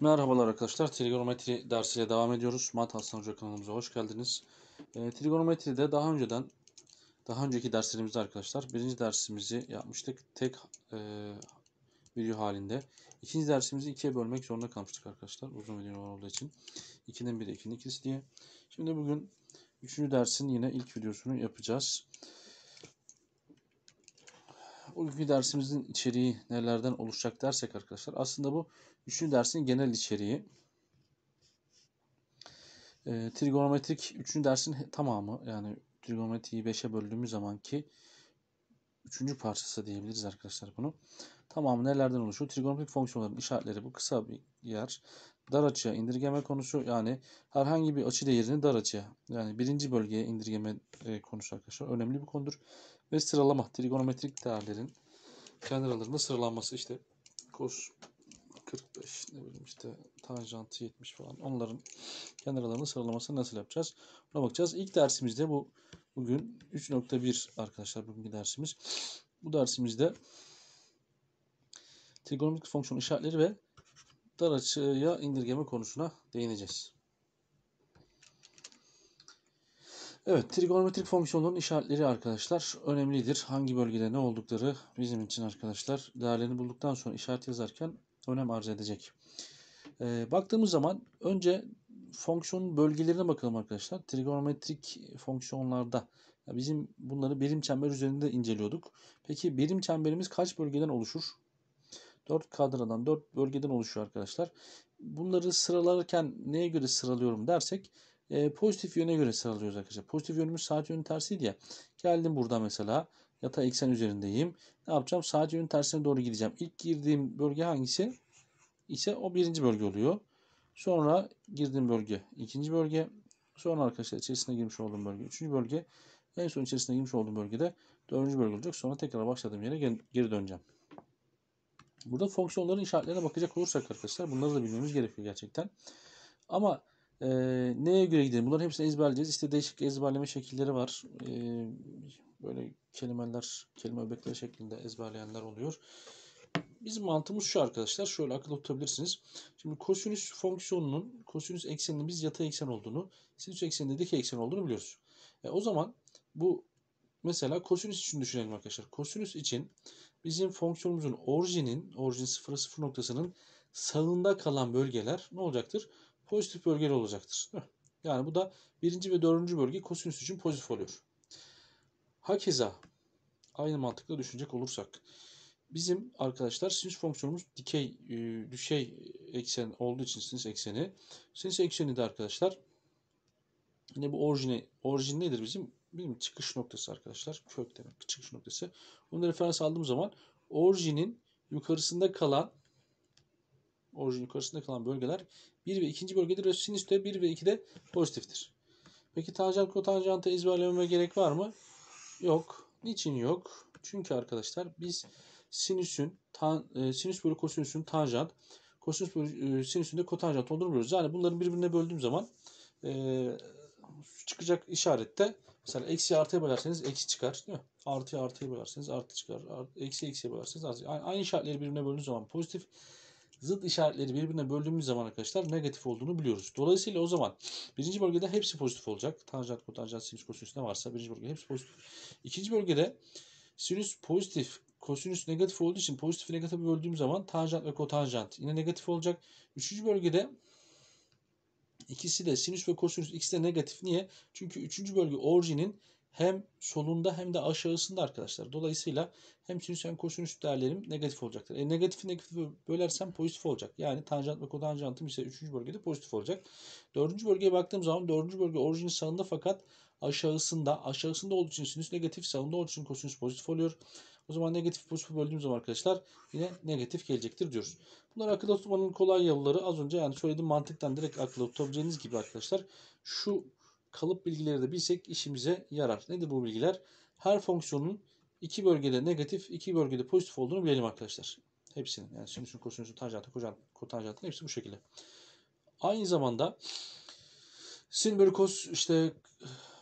Merhabalar arkadaşlar. Trigonometri dersiyle devam ediyoruz. Mat Hasan Hoca kanalımıza hoş geldiniz. E, trigonometride daha önceden daha önceki derslerimizde arkadaşlar birinci dersimizi yapmıştık. Tek e, video halinde. İkinci dersimizi ikiye bölmek zorunda kalmıştık arkadaşlar. Uzun video olduğu için. 2'nin biri 2'nin ikisi diye. Şimdi bugün üçüncü dersin yine ilk videosunu yapacağız. Bugünkü dersimizin içeriği nelerden oluşacak dersek arkadaşlar aslında bu Üçüncü dersin genel içeriği. E, trigonometrik üçüncü dersin tamamı yani trigonometriyi 5'e böldüğümüz zaman ki üçüncü parçası diyebiliriz arkadaşlar bunu. Tamamı nelerden oluşuyor? Trigonometrik fonksiyonların işaretleri bu kısa bir yer. Dar açıya indirgeme konusu yani herhangi bir açı değerini dar açıya yani birinci bölgeye indirgeme e, konusu arkadaşlar önemli bir konudur. Ve sıralama trigonometrik değerlerin kenar aralarında sıralanması işte cos 45 ne bileyim işte tanjantı 70 falan onların kenarlarını sıralamasını nasıl yapacağız buna bakacağız. İlk dersimizde bu bugün 3.1 arkadaşlar bugünkü dersimiz. Bu dersimizde trigonometrik fonksiyon işaretleri ve dar açıya indirgeme konusuna değineceğiz. Evet, trigonometrik fonksiyonların işaretleri arkadaşlar önemlidir. Hangi bölgede ne oldukları bizim için arkadaşlar değerlerini bulduktan sonra işaret yazarken önem arz edecek. E, baktığımız zaman önce fonksiyonun bölgelerine bakalım arkadaşlar. Trigonometrik fonksiyonlarda ya bizim bunları birim çember üzerinde inceliyorduk. Peki birim çemberimiz kaç bölgeden oluşur? 4 kadradan 4 bölgeden oluşuyor arkadaşlar. Bunları sıralarken neye göre sıralıyorum dersek e, pozitif yöne göre sıralıyoruz arkadaşlar. Pozitif yönümüz saat yönü tersiydi ya. Geldim burada mesela Yatay eksen üzerindeyim. Ne yapacağım? Sadece yön tersine doğru gideceğim. İlk girdiğim bölge hangisi? ise o birinci bölge oluyor. Sonra girdiğim bölge ikinci bölge. Sonra arkadaşlar içerisine girmiş olduğum bölge üçüncü bölge. En son içerisine girmiş olduğum bölgede dördüncü bölge olacak. Sonra tekrar başladığım yere geri döneceğim. Burada fonksiyonların işaretlerine bakacak olursak arkadaşlar bunları da bilmemiz gerekiyor gerçekten. Ama e, neye göre gidelim? Bunların hepsini ezberleyeceğiz. İşte değişik ezberleme şekilleri var. E, böyle kelimeler, kelime öbekleri şeklinde ezberleyenler oluyor. Bizim mantığımız şu arkadaşlar. Şöyle akılda tutabilirsiniz. Şimdi kosinüs fonksiyonunun kosinüs ekseninin biz yatay eksen olduğunu, sinüs ekseninde dikey eksen olduğunu biliyoruz. E, o zaman bu mesela kosinüs için düşünelim arkadaşlar. Kosinüs için bizim fonksiyonumuzun orijinin, orijin 0, 0 noktasının sağında kalan bölgeler ne olacaktır? pozitif bölgeli olacaktır. Yani bu da birinci ve dördüncü bölge kosinüs için pozitif oluyor. Hakeza aynı mantıkla düşünecek olursak bizim arkadaşlar sinüs fonksiyonumuz dikey e, düşey eksen olduğu için sinüs ekseni. Sinüs ekseni de arkadaşlar yine bu orijini orijin nedir bizim? Benim çıkış noktası arkadaşlar. Kök demek çıkış noktası. Onu referans aldığım zaman orijinin yukarısında kalan orijin yukarısında kalan bölgeler 1 ve 2. bölgedir ve de 1 ve 2'de pozitiftir. Peki tanjant kotanjantı ezberlememe gerek var mı? Yok. Niçin yok? Çünkü arkadaşlar biz sinüsün tan, e, sinüs bölü kosinüsün tanjant, kosinüs bölü e, sinüsün de kotanjant olduğunu biliyoruz. Yani bunların birbirine böldüğüm zaman e, çıkacak işarette mesela eksi artıya bölerseniz eksi çıkar. Değil mi? Artıya artıya bölerseniz artı çıkar. Artı, eksi eksiye bölerseniz artı. Aynı işaretleri birbirine böldüğünüz zaman pozitif zıt işaretleri birbirine böldüğümüz zaman arkadaşlar negatif olduğunu biliyoruz. Dolayısıyla o zaman birinci bölgede hepsi pozitif olacak. Tanjant, kotanjant, sinüs, kosinüs ne varsa birinci bölgede hepsi pozitif. İkinci bölgede sinüs pozitif, kosinüs negatif olduğu için pozitif negatif böldüğüm zaman tanjant ve kotanjant yine negatif olacak. Üçüncü bölgede ikisi de sinüs ve kosinüs ikisi de negatif. Niye? Çünkü üçüncü bölge orijinin hem solunda hem de aşağısında arkadaşlar. Dolayısıyla hem sinüs hem kosinüs değerlerim negatif olacaktır. E, negatifi negatifi bölersem pozitif olacak. Yani tanjant ve kotanjantım ise 3. bölgede pozitif olacak. 4. bölgeye baktığım zaman 4. bölge orijin sağında fakat aşağısında. Aşağısında olduğu için sinüs negatif, sağında olduğu için kosinüs pozitif oluyor. O zaman negatif pozitif böldüğüm zaman arkadaşlar yine negatif gelecektir diyoruz. Bunlar akıl tutmanın kolay yolları. Az önce yani söylediğim mantıktan direkt akılda tutabileceğiniz gibi arkadaşlar. Şu kalıp bilgileri de bilsek işimize yarar. Nedir bu bilgiler? Her fonksiyonun iki bölgede negatif, iki bölgede pozitif olduğunu bilelim arkadaşlar. Hepsinin. Yani sinüsün, kosinüsün, tanjantın, kotanjantın hepsi bu şekilde. Aynı zamanda sin bölü kos işte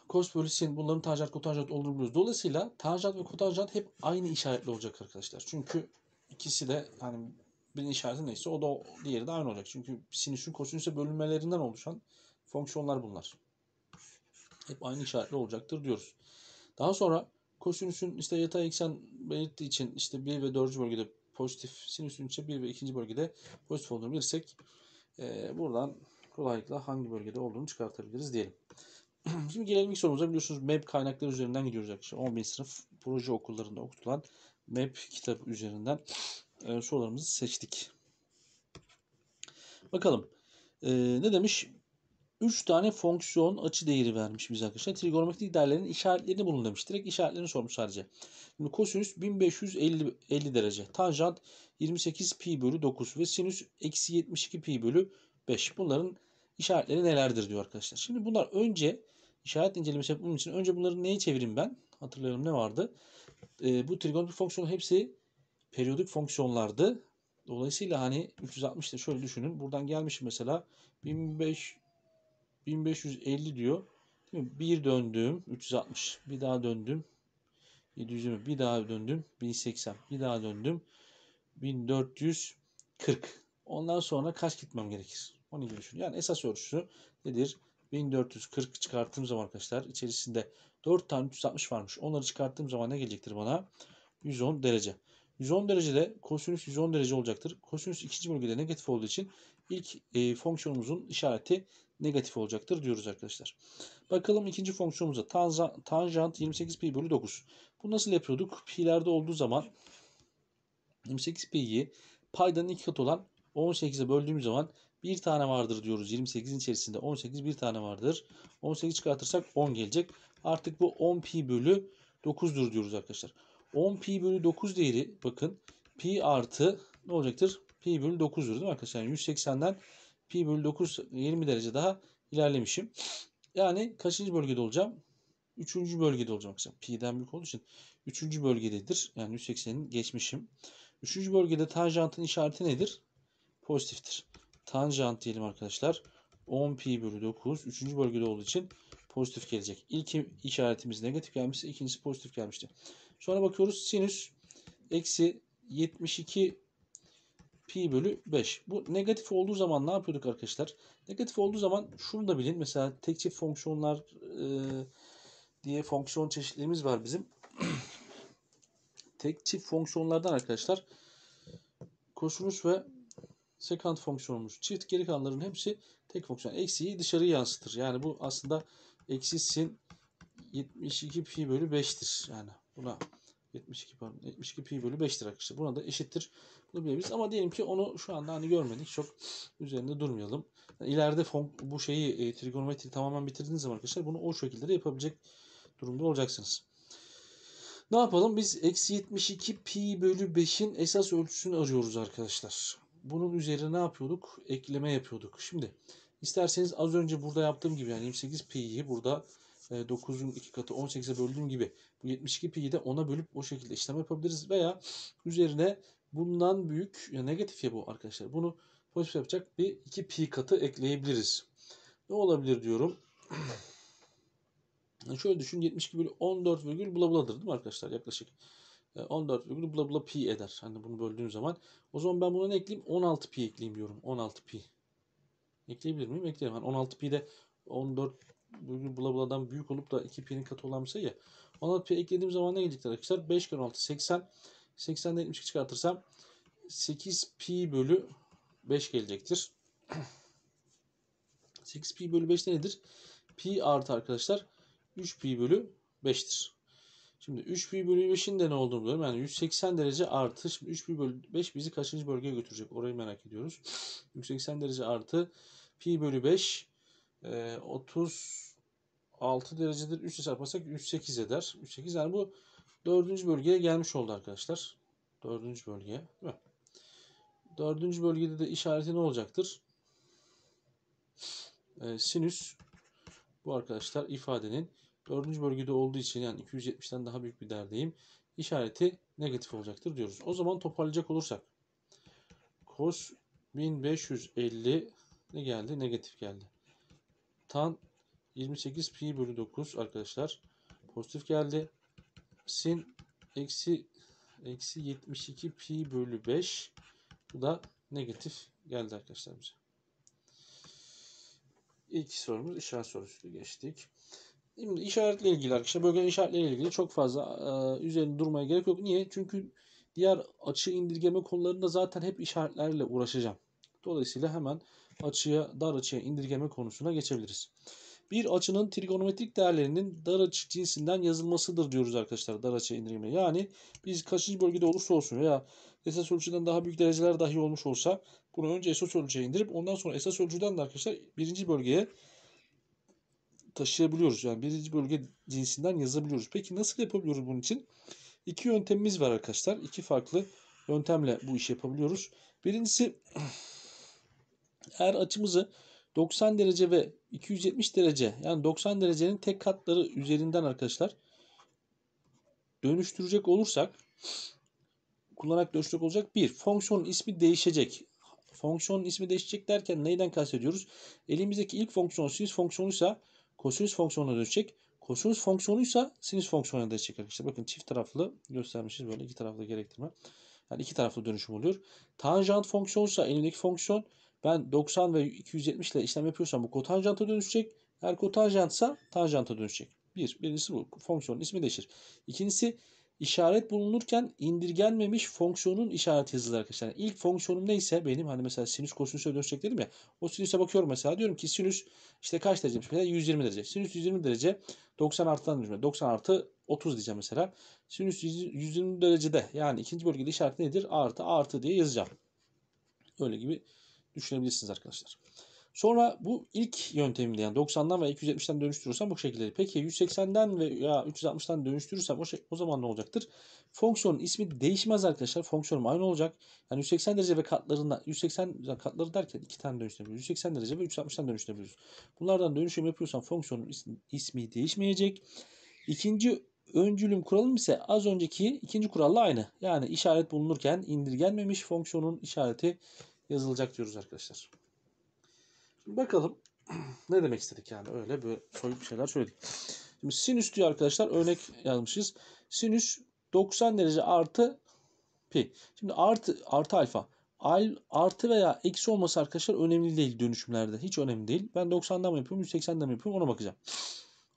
kos bölü sin bunların tanjant, kotanjant olduğunu biliyoruz. Dolayısıyla tanjant ve kotanjant hep aynı işaretli olacak arkadaşlar. Çünkü ikisi de hani bir işareti neyse o da o, diğeri de aynı olacak. Çünkü sinüsün kosinüsün bölünmelerinden oluşan fonksiyonlar bunlar hep aynı işaretli olacaktır diyoruz. Daha sonra kosinüsün işte yatay eksen belirttiği için işte 1 ve 4. bölgede pozitif, sinüsün ise 1 ve 2. bölgede pozitif olduğunu bilirsek e, buradan kolaylıkla hangi bölgede olduğunu çıkartabiliriz diyelim. Şimdi gelelim ilk sorumuza biliyorsunuz MEP kaynakları üzerinden gidiyoruz arkadaşlar. 11. sınıf proje okullarında okutulan MEP kitabı üzerinden e, sorularımızı seçtik. Bakalım e, ne demiş? 3 tane fonksiyon açı değeri vermiş bize arkadaşlar. Trigonometrik değerlerin işaretlerini bulun demiş. Direkt işaretlerini sormuş sadece. Şimdi kosinüs 1550 50 derece. Tanjant 28 pi bölü 9 ve sinüs eksi 72 pi bölü 5. Bunların işaretleri nelerdir diyor arkadaşlar. Şimdi bunlar önce işaret incelemesi yapmam için önce bunları neye çevireyim ben? Hatırlayalım ne vardı? Ee, bu trigonometrik fonksiyon hepsi periyodik fonksiyonlardı. Dolayısıyla hani 360'da şöyle düşünün. Buradan gelmişim mesela 1500 1550 diyor. Bir döndüm 360. Bir daha döndüm 720. Bir daha döndüm 1080. Bir daha döndüm 1440. Ondan sonra kaç gitmem gerekir? Onu gibi düşün. Yani esas ölçüsü nedir? 1440 çıkarttığım zaman arkadaşlar içerisinde 4 tane 360 varmış. Onları çıkarttığım zaman ne gelecektir bana? 110 derece. 110 derecede kosinüs 110 derece olacaktır. Kosinüs ikinci bölgede negatif olduğu için ilk e, fonksiyonumuzun işareti negatif olacaktır diyoruz arkadaşlar. Bakalım ikinci fonksiyonumuza tanjant 28 pi bölü 9. Bu nasıl yapıyorduk? Pi'lerde olduğu zaman 28 pi'yi paydanın iki katı olan 18'e böldüğümüz zaman bir tane vardır diyoruz. 28'in içerisinde 18 bir tane vardır. 18 çıkartırsak 10 gelecek. Artık bu 10 pi bölü 9'dur diyoruz arkadaşlar. 10 pi bölü 9 değeri bakın pi artı ne olacaktır? Pi bölü 9'dur değil mi arkadaşlar? Yani 180'den pi bölü 9 20 derece daha ilerlemişim. Yani kaçıncı bölgede olacağım? Üçüncü bölgede olacağım. Pi'den büyük olduğu için üçüncü bölgededir. Yani 180'in geçmişim. Üçüncü bölgede tanjantın işareti nedir? Pozitiftir. Tanjant diyelim arkadaşlar. 10 pi bölü 9. Üçüncü bölgede olduğu için pozitif gelecek. İlk işaretimiz negatif gelmişti. ikincisi pozitif gelmişti. Sonra bakıyoruz sinüs eksi 72 pi bölü 5. Bu negatif olduğu zaman ne yapıyorduk arkadaşlar? Negatif olduğu zaman şunu da bilin. Mesela tek çift fonksiyonlar e, diye fonksiyon çeşitliğimiz var bizim. tek çift fonksiyonlardan arkadaşlar kosinüs ve sekant fonksiyonumuz. Çift geri kalanların hepsi tek fonksiyon. Eksiyi dışarı yansıtır. Yani bu aslında eksi sin 72 pi bölü 5'tir. Yani buna 72 pardon 72 pi bölü 5'tir arkadaşlar. Buna da eşittir bulabiliriz. Ama diyelim ki onu şu anda hani görmedik. Çok üzerinde durmayalım. Yani ileride fon, bu şeyi e, trigonometri tamamen bitirdiğiniz zaman arkadaşlar bunu o şekilde de yapabilecek durumda olacaksınız. Ne yapalım? Biz eksi 72 pi bölü 5'in esas ölçüsünü arıyoruz arkadaşlar. Bunun üzerine ne yapıyorduk? Ekleme yapıyorduk. Şimdi isterseniz az önce burada yaptığım gibi yani 28 pi'yi burada 9'un e, 2 katı 18'e böldüğüm gibi bu 72 pi'yi de 10'a bölüp o şekilde işlem yapabiliriz. Veya üzerine bundan büyük ya negatif ya bu arkadaşlar. Bunu pozitif yapacak bir 2 pi katı ekleyebiliriz. Ne olabilir diyorum. Yani şöyle düşün 72 bölü 14 virgül bula buladır değil mi arkadaşlar yaklaşık. 14 e, virgül bula bula pi eder. Hani bunu böldüğüm zaman. O zaman ben bunu ne ekleyeyim? 16 pi ekleyeyim diyorum. 16 pi. Ekleyebilir miyim? Ekleyelim. Yani 16 pi de 14 bugün bula buladan büyük olup da 2 pi'nin katı olan bir sayı şey ya. Ona pi eklediğim zaman ne gelecekler arkadaşlar? 5 kere 16 80. 80'den 72 çıkartırsam 8 pi bölü 5 gelecektir. 8 pi bölü 5 nedir? Pi artı arkadaşlar 3 pi bölü 5'tir. Şimdi 3 pi bölü 5'in de ne olduğunu biliyorum. Yani 180 derece artı. Şimdi 3 pi bölü 5 bizi kaçıncı bölgeye götürecek? Orayı merak ediyoruz. 180 derece artı pi bölü 5 e, ee, 36 derecedir 3 ile çarparsak 38 eder. 38 yani bu dördüncü bölgeye gelmiş oldu arkadaşlar. Dördüncü bölgeye değil mi? Dördüncü bölgede de işareti ne olacaktır? E, sinüs bu arkadaşlar ifadenin dördüncü bölgede olduğu için yani 270'ten daha büyük bir derdeyim. İşareti negatif olacaktır diyoruz. O zaman toparlayacak olursak. Cos 1550 ne geldi? Negatif geldi tan 28 pi bölü 9 arkadaşlar pozitif geldi. Sin eksi eksi 72 pi bölü 5 bu da negatif geldi arkadaşlar bize. İlk sorumuz işaret sorusu geçtik. Şimdi işaretle ilgili arkadaşlar bölgenin işaretleriyle ilgili çok fazla e, üzerinde durmaya gerek yok. Niye? Çünkü diğer açı indirgeme konularında zaten hep işaretlerle uğraşacağım. Dolayısıyla hemen açıya dar açıya indirgeme konusuna geçebiliriz. Bir açının trigonometrik değerlerinin dar açı cinsinden yazılmasıdır diyoruz arkadaşlar dar açıya indirgeme. Yani biz kaçıncı bölgede olursa olsun veya esas ölçüden daha büyük dereceler dahi olmuş olsa bunu önce esas ölçüye indirip ondan sonra esas ölçüden de arkadaşlar birinci bölgeye taşıyabiliyoruz. Yani birinci bölge cinsinden yazabiliyoruz. Peki nasıl yapabiliyoruz bunun için? İki yöntemimiz var arkadaşlar. İki farklı yöntemle bu işi yapabiliyoruz. Birincisi Eğer açımızı 90 derece ve 270 derece yani 90 derecenin tek katları üzerinden arkadaşlar dönüştürecek olursak kullanarak dönüştürecek olacak bir fonksiyonun ismi değişecek. Fonksiyonun ismi değişecek derken neyden kastediyoruz? Elimizdeki ilk fonksiyon sinüs fonksiyonuysa kosinüs fonksiyonuna dönüşecek. Kosinüs fonksiyonuysa sinüs fonksiyonuna dönüşecek arkadaşlar. Bakın çift taraflı göstermişiz böyle iki taraflı gerektirme. Yani iki taraflı dönüşüm oluyor. Tanjant fonksiyonsa elimdeki fonksiyon ben 90 ve 270 ile işlem yapıyorsam bu kotanjanta dönüşecek. Eğer kotanjantsa tanjanta dönüşecek. Bir, birincisi bu. Fonksiyonun ismi değişir. İkincisi işaret bulunurken indirgenmemiş fonksiyonun işaret yazılır arkadaşlar. Yani ilk fonksiyonum neyse benim hani mesela sinüs kosinüsü dönüşecek dedim ya. O sinüse bakıyorum mesela diyorum ki sinüs işte kaç dereceymiş mesela 120 derece. Sinüs 120 derece 90 artıdan dönüşme. 90 artı 30 diyeceğim mesela. Sinüs 120 derecede yani ikinci bölgede işaret nedir? Artı artı diye yazacağım. Öyle gibi düşünebilirsiniz arkadaşlar. Sonra bu ilk yöntemimde yani 90'dan veya 270'den dönüştürürsem bu şekilde. Peki 180'den veya 360'dan dönüştürürsem o, şey, o zaman ne olacaktır? Fonksiyonun ismi değişmez arkadaşlar. Fonksiyonum aynı olacak. Yani 180 derece ve katlarında 180 katları derken iki tane dönüştürebiliyoruz. 180 derece ve 360'dan dönüştürebiliyoruz. Bunlardan dönüşüm yapıyorsam fonksiyonun ismi, ismi değişmeyecek. İkinci öncülüm kuralım ise az önceki ikinci kuralla aynı. Yani işaret bulunurken indirgenmemiş fonksiyonun işareti yazılacak diyoruz arkadaşlar. Şimdi bakalım ne demek istedik yani öyle böyle soyut şeyler söyledik. Şimdi sinüs diyor arkadaşlar örnek yazmışız. Sinüs 90 derece artı pi. Şimdi artı artı alfa. Al, artı veya eksi olması arkadaşlar önemli değil dönüşümlerde. Hiç önemli değil. Ben 90'dan mı yapıyorum 180'den mi yapıyorum ona bakacağım.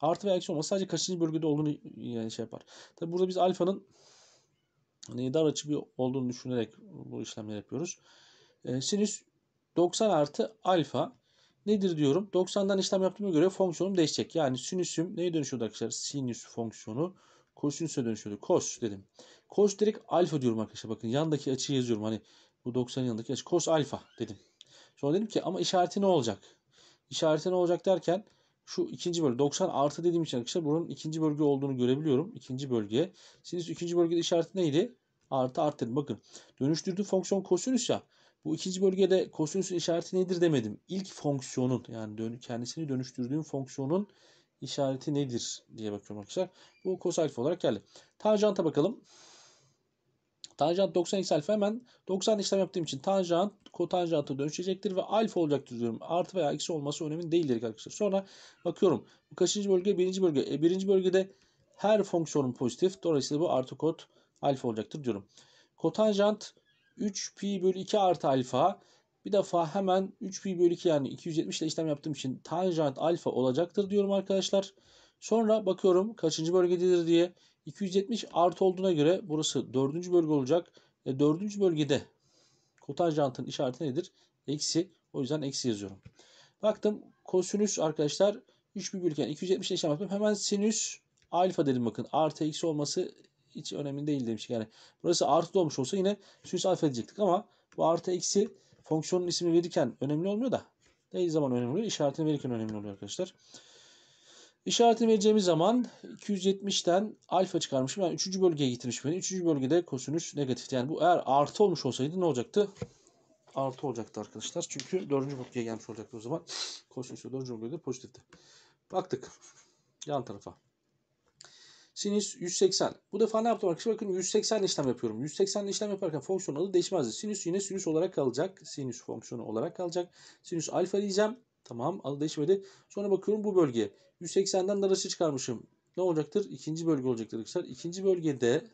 Artı veya eksi olması sadece kaçıncı bölgede olduğunu yani şey yapar. Tabi burada biz alfanın hani dar açı bir olduğunu düşünerek bu işlemleri yapıyoruz. Ee, sinüs 90 artı alfa nedir diyorum. 90'dan işlem yaptığıma göre fonksiyonum değişecek. Yani sinüsüm neye dönüşüyordu arkadaşlar? Sinüs fonksiyonu kosinüse dönüşüyordu. Kos dedim. Kos direkt alfa diyorum arkadaşlar. Bakın yandaki açıyı yazıyorum. Hani bu 90'ın yanındaki açı. Kos alfa dedim. Sonra dedim ki ama işareti ne olacak? İşareti ne olacak derken şu ikinci bölge 90 artı dediğim için arkadaşlar bunun ikinci bölge olduğunu görebiliyorum. İkinci bölge. Sinüs ikinci bölgede işareti neydi? Artı artı dedim. Bakın dönüştürdüğü fonksiyon kosinüs ya. Bu ikinci bölgede kosinüsün işareti nedir demedim. İlk fonksiyonun yani kendisini dönüştürdüğüm fonksiyonun işareti nedir diye bakıyorum arkadaşlar. Bu kos alfa olarak geldi. Tanjanta bakalım. Tanjant 90 eksi alfa hemen 90 işlem yaptığım için tanjant kotanjanta dönüşecektir ve alfa olacaktır diyorum. Artı veya eksi olması önemli değildir arkadaşlar. Sonra bakıyorum. Bu kaçıncı bölge? Birinci bölge. E, birinci bölgede her fonksiyonun pozitif. Dolayısıyla bu artı kot alfa olacaktır diyorum. Kotanjant 3 pi bölü 2 artı alfa bir defa hemen 3 pi bölü 2 yani 270 ile işlem yaptığım için tanjant alfa olacaktır diyorum arkadaşlar. Sonra bakıyorum kaçıncı bölgededir diye. 270 artı olduğuna göre burası dördüncü bölge olacak. E 4. bölgede kotanjantın işareti nedir? Eksi. O yüzden eksi yazıyorum. Baktım kosinüs arkadaşlar 3 pi bölü 2 yani 270 ile işlem yaptım. Hemen sinüs alfa dedim bakın. Artı eksi olması hiç önemli değil demiş. Yani burası artı olmuş olsa yine sinüs alfa diyecektik ama bu artı eksi fonksiyonun ismini verirken önemli olmuyor da ne zaman önemli oluyor? İşaretini verirken önemli oluyor arkadaşlar. İşaretini vereceğimiz zaman 270'ten alfa çıkarmışım. Yani 3. bölgeye getirmiş beni. 3. bölgede kosinüs negatif Yani bu eğer artı olmuş olsaydı ne olacaktı? Artı olacaktı arkadaşlar. Çünkü 4. bölgeye gelmiş olacaktı o zaman. Kosinüs 4. bölgede pozitifti. Baktık yan tarafa. Sinüs 180. Bu defa ne yaptım arkadaşlar? Bakın 180 işlem yapıyorum. 180 işlem yaparken fonksiyon adı değişmezdi. Sinüs yine sinüs olarak kalacak. Sinüs fonksiyonu olarak kalacak. Sinüs alfa diyeceğim. Tamam adı değişmedi. Sonra bakıyorum bu bölge. 180'den darası çıkarmışım. Ne olacaktır? İkinci bölge olacaktır arkadaşlar. İkinci bölgede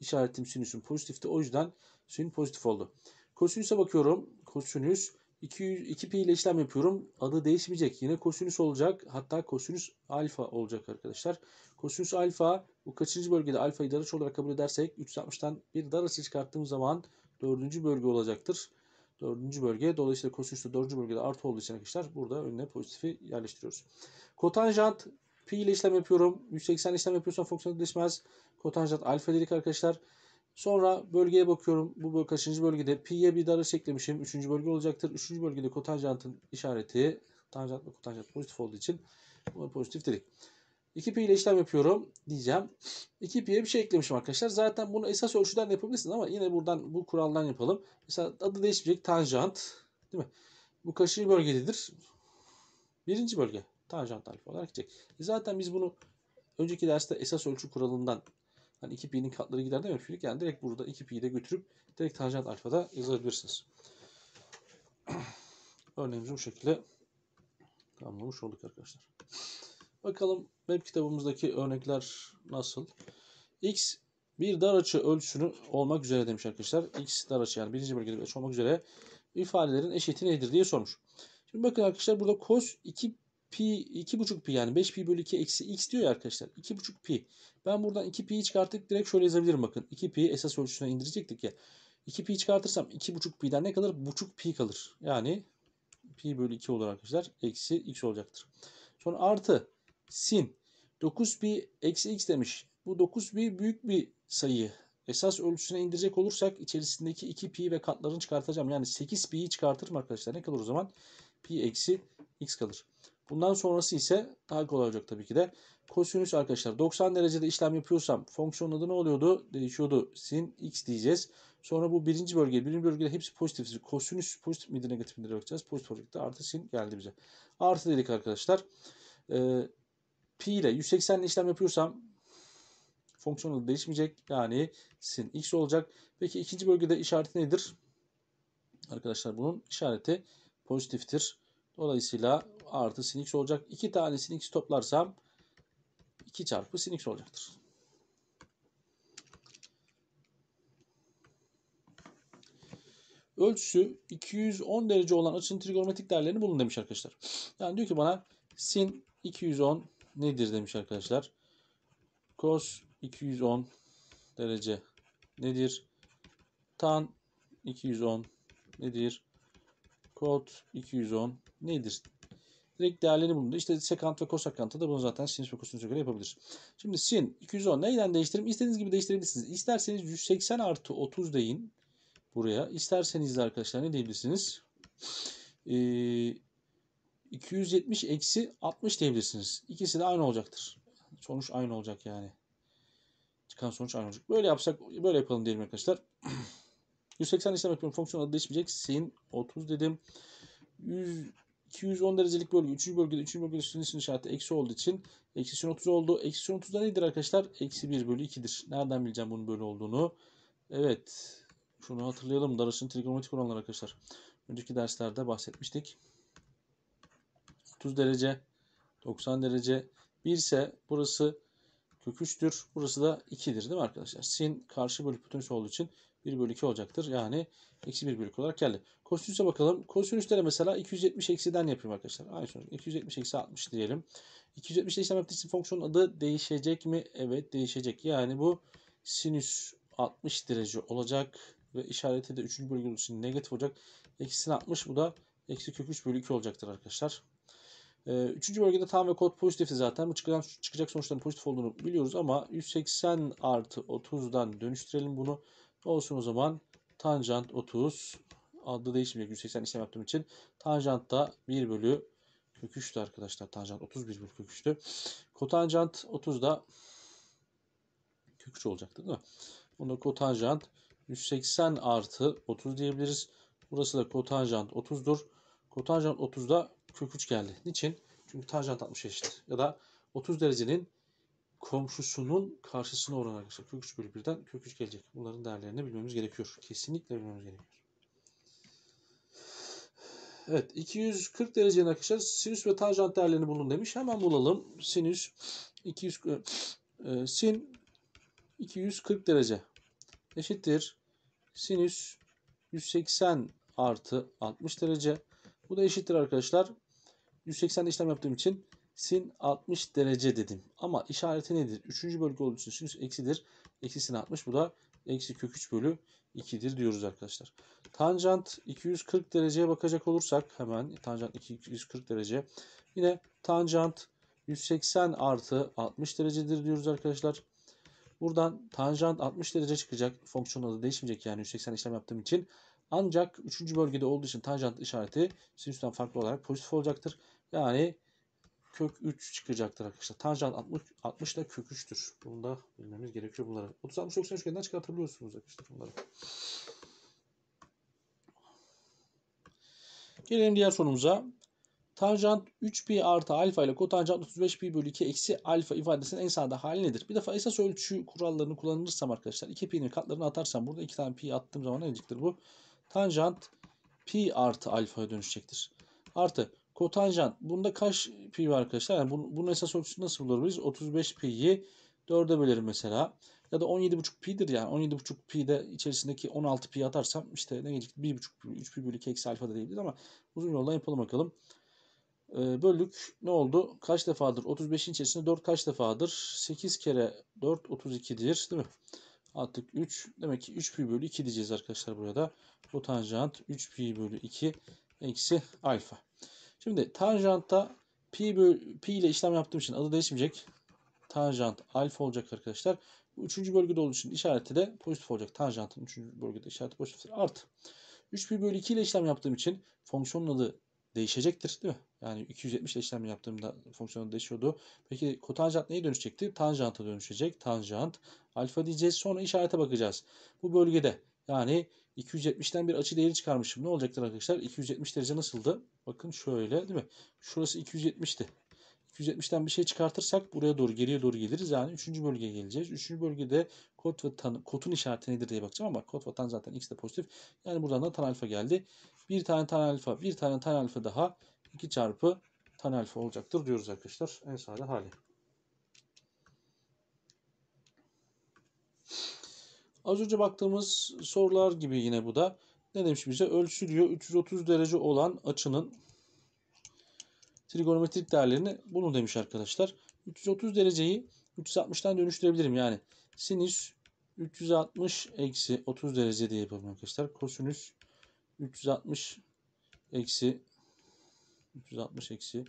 işaretim sinüsün pozitifti. O yüzden sinüs pozitif oldu. Kosinüse bakıyorum. Kosinüs 2 pi ile işlem yapıyorum. Adı değişmeyecek. Yine kosinüs olacak. Hatta kosinüs alfa olacak arkadaşlar. Kosinüs alfa bu kaçıncı bölgede alfayı dar açı olarak kabul edersek 360'tan bir dar açı çıkarttığım zaman dördüncü bölge olacaktır. Dördüncü bölge. Dolayısıyla kosinüs de dördüncü bölgede artı olduğu için arkadaşlar burada önüne pozitifi yerleştiriyoruz. Kotanjant pi ile işlem yapıyorum. 180 işlem yapıyorsam fonksiyon değişmez. Kotanjant alfa dedik arkadaşlar. Sonra bölgeye bakıyorum. Bu kaçıncı bölgede? Pi'ye bir dar açı eklemişim. Üçüncü bölge olacaktır. Üçüncü bölgede kotanjantın işareti tanjant ve kotanjant pozitif olduğu için bunu pozitif dedik. 2pi ile işlem yapıyorum diyeceğim. 2pi'ye bir şey eklemişim arkadaşlar. Zaten bunu esas ölçüden yapabilirsiniz ama yine buradan bu kuraldan yapalım. Mesela adı değişmeyecek tanjant. Değil mi? Bu kaşığı bölgededir? Birinci bölge. Tanjant alfa olarak gidecek. E zaten biz bunu önceki derste esas ölçü kuralından hani 2pi'nin katları gider değil mi? Yani direkt burada 2pi'yi de götürüp direkt tanjant alfada yazabilirsiniz. Örneğimizi bu şekilde tamamlamış olduk arkadaşlar. Bakalım web kitabımızdaki örnekler nasıl? X bir dar açı ölçüsünü olmak üzere demiş arkadaşlar. X dar açı yani birinci bölgede bir açı olmak üzere ifadelerin eşiti nedir diye sormuş. Şimdi bakın arkadaşlar burada cos 2 pi buçuk pi yani 5 pi bölü 2 eksi x diyor ya arkadaşlar. buçuk pi. Ben buradan 2 pi'yi çıkartıp direkt şöyle yazabilirim bakın. 2 pi esas ölçüsüne indirecektik ya. 2 pi çıkartırsam buçuk pi'den ne kalır? Buçuk pi kalır. Yani pi bölü 2 olur arkadaşlar. Eksi x olacaktır. Sonra artı sin 9pi eksi x demiş. Bu 9pi büyük bir sayı. Esas ölçüsüne indirecek olursak içerisindeki 2 pi ve katlarını çıkartacağım. Yani 8 pi'yi çıkartırım arkadaşlar. Ne kalır o zaman? Pi eksi x kalır. Bundan sonrası ise daha kolay olacak tabii ki de. Kosinüs arkadaşlar 90 derecede işlem yapıyorsam fonksiyonun adı ne oluyordu? Değişiyordu. Sin x diyeceğiz. Sonra bu birinci bölge, birinci bölgede hepsi pozitif. Kosinüs pozitif midir? negatif midir bakacağız. Pozitif olacaktı. Artı sin geldi bize. Artı dedik arkadaşlar. Ee, pi ile 180 ile işlem yapıyorsam fonksiyonu değişmeyecek. Yani sin x olacak. Peki ikinci bölgede işareti nedir? Arkadaşlar bunun işareti pozitiftir. Dolayısıyla artı sin x olacak. İki tane sin x toplarsam 2 çarpı sin x olacaktır. Ölçüsü 210 derece olan açının trigonometrik değerlerini bulun demiş arkadaşlar. Yani diyor ki bana sin 210 nedir demiş arkadaşlar. Cos 210 derece nedir? Tan 210 nedir? Cot 210 nedir? Direkt değerlerini bulundu. İşte sekant ve kosakanta da bunu zaten sin ve kosinüse göre yapabilir. Şimdi sin 210 neyden değiştireyim? İstediğiniz gibi değiştirebilirsiniz. İsterseniz 180 artı 30 deyin buraya. İsterseniz de arkadaşlar ne diyebilirsiniz? Ee, 270 eksi 60 diyebilirsiniz. İkisi de aynı olacaktır. Sonuç aynı olacak yani. Çıkan sonuç aynı olacak. Böyle yapsak, böyle yapalım diyelim arkadaşlar. 180 işlem yapıyorum. Fonksiyon adı değişmeyecek. Sin 30 dedim. 100, 210 derecelik bölge. 3. bölgede 3. bölgede sinüsün işareti eksi olduğu için eksi sin 30 oldu. Eksi sin 30 da nedir arkadaşlar? Eksi 1 bölü 2'dir. Nereden bileceğim bunun böyle olduğunu? Evet. Şunu hatırlayalım. Darış'ın trigonometrik oranları arkadaşlar. Önceki derslerde bahsetmiştik. 30 derece, 90 derece. 1 ise burası kök 3'tür. Burası da 2'dir değil mi arkadaşlar? Sin karşı bölü hipotenüs olduğu için 1 bölü 2 olacaktır. Yani eksi 1 bölü 2 olarak geldi. Kosinüse bakalım. Kosinüsleri mesela 270 eksiden yapayım arkadaşlar. Aynı sonuç. 270 eksi 60 diyelim. 270 işlem yaptığı için fonksiyonun adı değişecek mi? Evet değişecek. Yani bu sinüs 60 derece olacak ve işareti de 3. bölgünün için negatif olacak. Eksi 60 bu da eksi kök 3 bölü 2 olacaktır arkadaşlar. E, üçüncü bölgede tam ve kod pozitifti zaten. Bu çıkan, çıkacak sonuçların pozitif olduğunu biliyoruz ama 180 artı 30'dan dönüştürelim bunu. Olsun o zaman tanjant 30 adlı değişmeyecek 180 işlem yaptığım için tanjant da 1 bölü kök 3'tü arkadaşlar. Tanjant 31 bölü kök 3'tü. Kotanjant 30 da kök 3 olacaktı değil mi? Bunda kotanjant 180 artı 30 diyebiliriz. Burası da kotanjant 30'dur. Kotanjant 30'da kök 3 geldi. Niçin? Çünkü tanjant 60 eşittir. Ya da 30 derecenin komşusunun karşısına oran arkadaşlar. Kök 3 bölü 1'den kök 3 gelecek. Bunların değerlerini bilmemiz gerekiyor. Kesinlikle bilmemiz gerekiyor. Evet 240 derecenin arkadaşlar sinüs ve tanjant değerlerini bulun demiş. Hemen bulalım. Sinüs 200 e, sin 240 derece eşittir sinüs 180 artı 60 derece. Bu da eşittir arkadaşlar 180 işlem yaptığım için sin 60 derece dedim. Ama işareti nedir? Üçüncü bölge olduğu için sinüs eksidir. Eksi sin 60 bu da eksi kök 3 bölü 2'dir diyoruz arkadaşlar. Tanjant 240 dereceye bakacak olursak hemen tanjant 240 derece. Yine tanjant 180 artı 60 derecedir diyoruz arkadaşlar. Buradan tanjant 60 derece çıkacak. Fonksiyon adı değişmeyecek yani 180 işlem yaptığım için. Ancak 3. bölgede olduğu için tanjant işareti sinüsten farklı olarak pozitif olacaktır. Yani kök 3 çıkacaktır arkadaşlar. Tanjant 60, 60 da kök 3'tür. Bunu da bilmemiz gerekiyor bunları. 30 60 90 üçgenden çıkartabiliyorsunuz arkadaşlar bunları. Gelelim diğer sorumuza. Tanjant 3pi artı alfa ile kotanjant 35pi bölü 2 eksi alfa ifadesinin en sade hali nedir? Bir defa esas ölçü kurallarını kullanırsam arkadaşlar 2pi'nin katlarını atarsam burada 2 tane pi attığım zaman ne diyecektir bu? Tanjant pi artı alfaya dönüşecektir. Artı Kotanjant. Bunda kaç pi var arkadaşlar? Yani bunun, bunun esas ölçüsü nasıl bulabiliriz? 35 pi'yi 4'e bölerim mesela. Ya da 17,5 pi'dir yani. 17,5 pi'de içerisindeki 16 pi atarsam işte ne gelecek? 1,5 pi, 3 pi bölü 2 eksi alfa da diyebilir ama uzun yoldan yapalım bakalım. Ee, bölük ne oldu? Kaç defadır? 35'in içerisinde 4 kaç defadır? 8 kere 4 32'dir değil mi? Artık 3. Demek ki 3 pi bölü 2 diyeceğiz arkadaşlar burada. Bu tanjant 3 pi bölü 2 eksi alfa. Şimdi tanjantta pi, böl pi ile işlem yaptığım için adı değişmeyecek. Tanjant alfa olacak arkadaşlar. Üçüncü bölgede olduğu için işareti de pozitif olacak. Tanjantın üçüncü bölgede işareti pozitif, Artı 3 pi bölü 2 ile işlem yaptığım için fonksiyonun adı değişecektir değil mi? Yani 270 ile işlem yaptığımda fonksiyonu değişiyordu. Peki kotanjant neye dönüşecekti? Tanjanta dönüşecek. Tanjant alfa diyeceğiz. Sonra işarete bakacağız. Bu bölgede yani 270'ten bir açı değeri çıkarmışım. Ne olacaktır arkadaşlar? 270 derece nasıldı? Bakın şöyle değil mi? Şurası 270'ti. 270'ten bir şey çıkartırsak buraya doğru geriye doğru geliriz. Yani 3. bölgeye geleceğiz. 3. bölgede kot ve tan, kotun işareti nedir diye bakacağım ama kot ve tan zaten x de pozitif. Yani buradan da tan alfa geldi. Bir tane tan alfa, bir tane tan alfa daha 2 çarpı tan alfa olacaktır diyoruz arkadaşlar. En sade hali. Az önce baktığımız sorular gibi yine bu da. Ne demiş bize? Ölçülüyor 330 derece olan açının trigonometrik değerlerini bulun demiş arkadaşlar. 330 dereceyi 360'tan dönüştürebilirim. Yani sinüs 360 eksi 30 derece diye yapalım arkadaşlar. Kosinüs 360 eksi 360 eksi